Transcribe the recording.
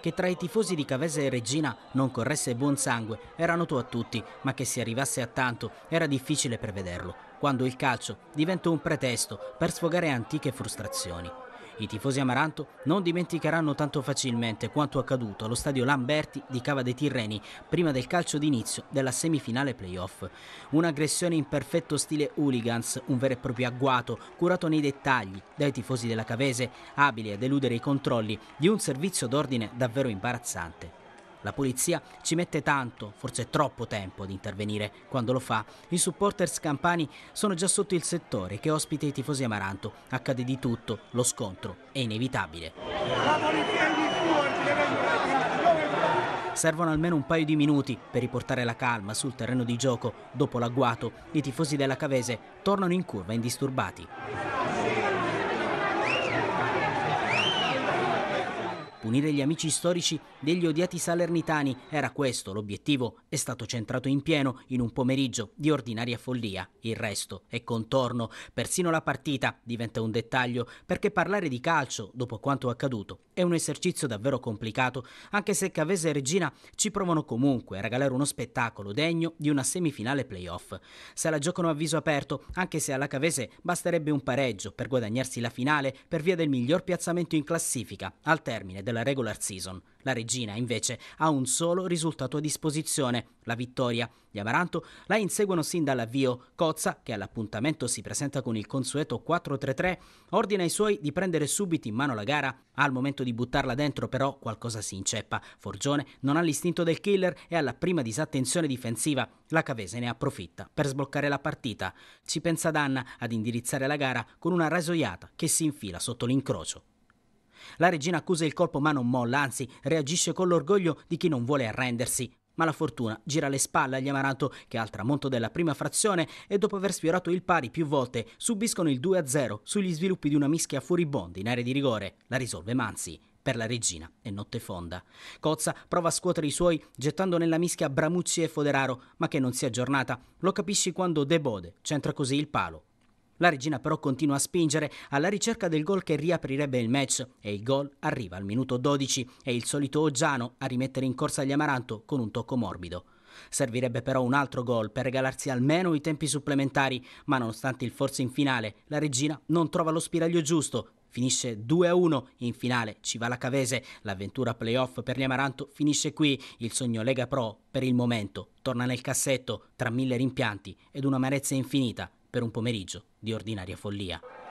Che tra i tifosi di Cavese e Regina non corresse buon sangue era noto a tutti, ma che si arrivasse a tanto era difficile prevederlo, quando il calcio diventò un pretesto per sfogare antiche frustrazioni. I tifosi Amaranto non dimenticheranno tanto facilmente quanto accaduto allo stadio Lamberti di Cava dei Tirreni prima del calcio d'inizio della semifinale playoff. Un'aggressione in perfetto stile hooligans, un vero e proprio agguato curato nei dettagli dai tifosi della Cavese, abili a deludere i controlli di un servizio d'ordine davvero imbarazzante. La polizia ci mette tanto, forse troppo tempo ad intervenire. Quando lo fa, i supporters campani sono già sotto il settore che ospita i tifosi amaranto. Accade di tutto, lo scontro è inevitabile. La polizia è di Servono almeno un paio di minuti per riportare la calma sul terreno di gioco. Dopo l'agguato, i tifosi della Cavese tornano in curva indisturbati. Unire gli amici storici degli odiati salernitani era questo l'obiettivo, è stato centrato in pieno in un pomeriggio di ordinaria follia. Il resto è contorno, persino la partita diventa un dettaglio, perché parlare di calcio, dopo quanto accaduto, è un esercizio davvero complicato, anche se Cavese e Regina ci provano comunque a regalare uno spettacolo degno di una semifinale playoff. Se la giocano a viso aperto, anche se alla Cavese basterebbe un pareggio per guadagnarsi la finale per via del miglior piazzamento in classifica al termine della della regular season. La regina, invece, ha un solo risultato a disposizione, la vittoria. Gli Amaranto la inseguono sin dall'avvio. Cozza, che all'appuntamento si presenta con il consueto 4-3-3, ordina ai suoi di prendere subito in mano la gara. Al momento di buttarla dentro, però, qualcosa si inceppa. Forgione non ha l'istinto del killer e alla prima disattenzione difensiva, la Cavese ne approfitta per sbloccare la partita. Ci pensa Danna ad indirizzare la gara con una rasoiata che si infila sotto l'incrocio la regina accusa il colpo ma non molla, anzi reagisce con l'orgoglio di chi non vuole arrendersi. Ma la fortuna gira le spalle agli Amaranto che al tramonto della prima frazione e dopo aver sfiorato il pari più volte subiscono il 2-0 sugli sviluppi di una mischia furibonda in area di rigore. La risolve Manzi. Per la regina è notte fonda. Cozza prova a scuotere i suoi gettando nella mischia Bramucci e Foderaro, ma che non si è aggiornata. Lo capisci quando De Bode centra così il palo la regina però continua a spingere alla ricerca del gol che riaprirebbe il match e il gol arriva al minuto 12 È il solito Oggiano a rimettere in corsa gli Amaranto con un tocco morbido. Servirebbe però un altro gol per regalarsi almeno i tempi supplementari, ma nonostante il forse in finale, la regina non trova lo spiraglio giusto. Finisce 2-1, in finale ci va la Cavese, l'avventura playoff per gli Amaranto finisce qui, il sogno Lega Pro per il momento torna nel cassetto tra mille rimpianti ed un'amarezza infinita per un pomeriggio di ordinaria follia.